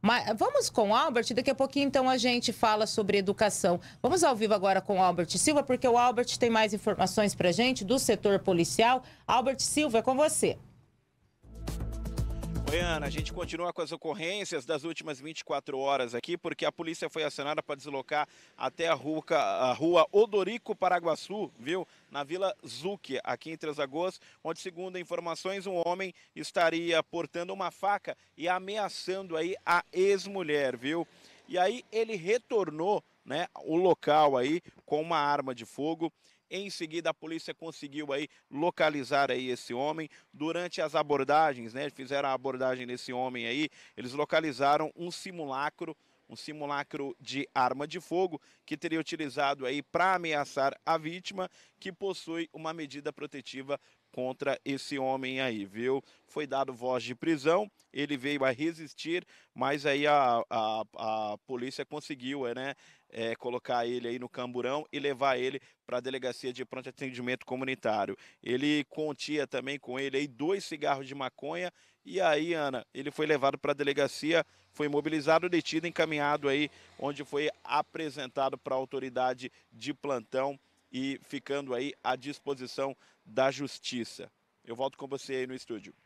Mas eh, vamos com o Albert, daqui a pouquinho então a gente fala sobre educação. Vamos ao vivo agora com o Albert Silva, porque o Albert tem mais informações para gente do setor policial. Albert Silva, é com você. Ana, a gente continua com as ocorrências das últimas 24 horas aqui, porque a polícia foi acionada para deslocar até a rua, a rua Odorico Paraguaçu, viu? Na Vila Zuc, aqui em Três Lagoas, onde, segundo informações, um homem estaria portando uma faca e ameaçando aí a ex-mulher, viu? E aí ele retornou, né, o local aí com uma arma de fogo em seguida, a polícia conseguiu aí localizar aí esse homem. Durante as abordagens, né, fizeram a abordagem desse homem aí, eles localizaram um simulacro um simulacro de arma de fogo que teria utilizado aí para ameaçar a vítima que possui uma medida protetiva contra esse homem aí, viu? Foi dado voz de prisão, ele veio a resistir, mas aí a, a, a polícia conseguiu, é, né? É, colocar ele aí no camburão e levar ele para a delegacia de pronto atendimento comunitário. Ele continha também com ele aí dois cigarros de maconha e aí, Ana, ele foi levado para a delegacia, foi imobilizado, detido, encaminhado aí, onde foi apresentado para a autoridade de plantão e ficando aí à disposição da justiça. Eu volto com você aí no estúdio.